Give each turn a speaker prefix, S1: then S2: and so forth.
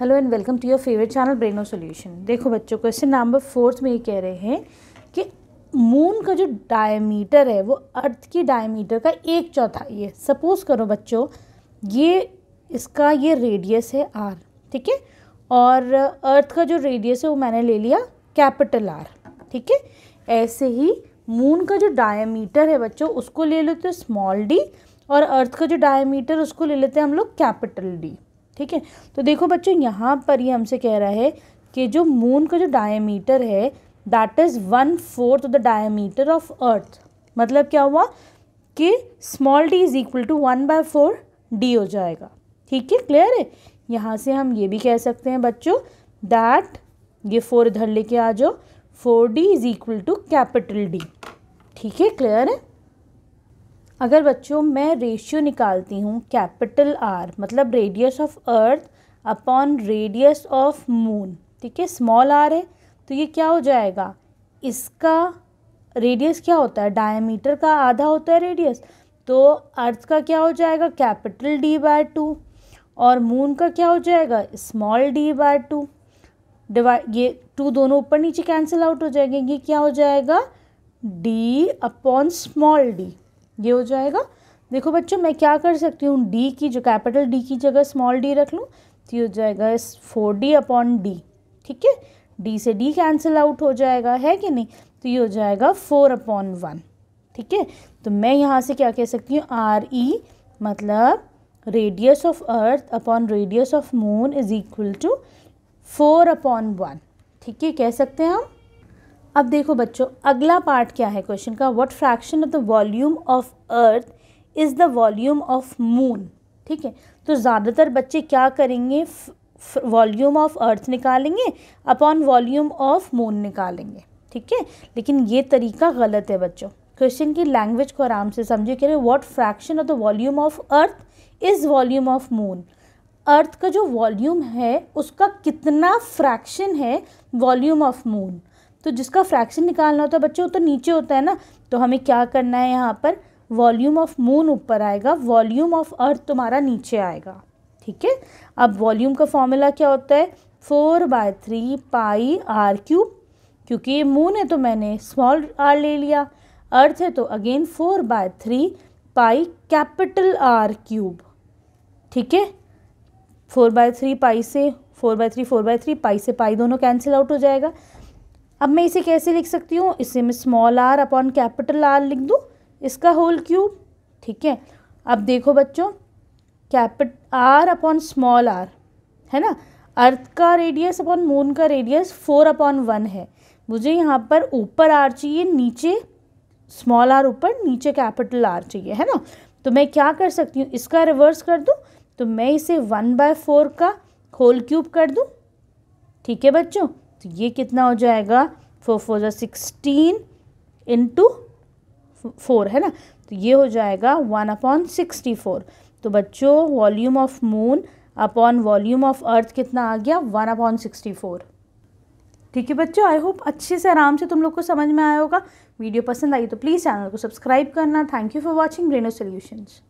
S1: hello and welcome to your favourite channel braino solution देखो बच्चों question number fourth में ये कह रहे हैं कि मून का जो डायमीटर है वो अर्थ की डायमीटर का एक चौथाई है सपोज करो बच्चों ये इसका ये रेडियस है आर ठीक है और अर्थ का जो रेडियस है वो मैंने ले लिया कैपिटल आर ठीक है ऐसे ही मून का जो डायमीटर है बच्चों उसको ले लेते हैं स्मॉल डी और अर्थ का जो डायमीटर उसको ले लेते हैं हम लोग कैपिटल डी ठीक है तो देखो बच्चों यहाँ पर ये यह हमसे कह रहा है कि जो मून का जो डायमीटर है that is one fourth the diameter of earth मतलब क्या हुआ कि small d is equal to one by four d हो जाएगा ठीक है क्लियर है यहाँ से हम ये भी कह सकते हैं बच्चों दैट ये फोर इधर लेके आ जाओ four d is equal to capital d ठीक है क्लियर है अगर बच्चों मैं रेशियो निकालती हूँ कैपिटल आर मतलब radius of earth upon radius of moon ठीक है स्मॉल आर है तो ये क्या हो जाएगा इसका रेडियस क्या होता है डायमीटर का आधा होता है रेडियस तो अर्थ का क्या हो जाएगा कैपिटल डी बाय टू और मून का क्या हो जाएगा small d by two divide ये टू दोनों ऊपर नीचे कैंसिल आउट हो जाएंगे ये क्या हो जाएगा डी अपॉन स्मॉल डी ये हो जाएगा देखो बच्चों मैं क्या कर सकती हूँ डी की जो कैपिटल डी की जगह स्मॉल डी रख लूँ तो ये हो जाएगा इस फोर डी अपॉन डी ठीक है डी से डी कैंसिल आउट हो जाएगा है कि नहीं तो ये हो जाएगा फोर अपॉन वन ठीक है तो मैं यहाँ से क्या कह सकती हूँ आर ई e मतलब radius of earth upon radius of moon is equal to four upon one ठीक है कह सकते हैं हम अब देखो बच्चों अगला पार्ट क्या है क्वेश्चन का what fraction of the volume of earth is the volume of moon ठीक है तो ज़्यादातर बच्चे क्या करेंगे वॉल्यूम ऑफ अर्थ निकालेंगे अपॉन वॉल्यूम ऑफ मून निकालेंगे ठीक है लेकिन ये तरीका गलत है बच्चों क्वेश्चन की लैंग्वेज को आराम से समझे कह रहे what fraction of the volume of earth is volume of moon earth का जो वॉल्यूम है उसका कितना फ्रैक्शन है वॉल्यूम ऑफ मून तो जिसका फ्रैक्शन निकालना होता है बच्चों तो नीचे होता है ना तो हमें क्या करना है यहाँ पर वॉल्यूम ऑफ मून ऊपर आएगा वॉल्यूम ऑफ अर्थ तुम्हारा नीचे आएगा ठीक है अब वॉल्यूम का फॉर्मूला क्या होता है four by three pi r cube क्योंकि ये मून है तो मैंने स्मॉल आर ले लिया अर्थ है तो again four by three pi capital R cube ठीक है फोर बाय थ्री पाई से four by three four by three pi से पाई दोनों कैंसिल आउट हो जाएगा अब मैं इसे कैसे लिख सकती हूँ इसे मैं small r upon capital R लिख दूँ इसका होल क्यूब ठीक है अब देखो बच्चों capital R upon small r है ना अर्थ का रेडियस अपॉन मून का रेडियस फोर अपॉन वन है मुझे यहाँ पर ऊपर आर चाहिए नीचे स्मॉल आर ऊपर नीचे कैपिटल आर चाहिए है ना तो मैं क्या कर सकती हूँ इसका रिवर्स कर दूँ तो मैं इसे वन बाय फोर का होल क्यूब कर दूँ ठीक है बच्चों तो ये कितना हो जाएगा फोर फोर जो सिक्सटीन इंटू फोर है ना तो ये हो जाएगा वन अपॉन सिक्सटी फोर तो बच्चों volume of moon upon volume of earth कितना आ गया वन अपॉन सिक्सटी फोर ठीक है बच्चों आई होप अच्छे से आराम से तुम लोग को समझ में आया होगा वीडियो पसंद आई तो प्लीज़ चैनल को सब्सक्राइब करना thank you for watching braino solutions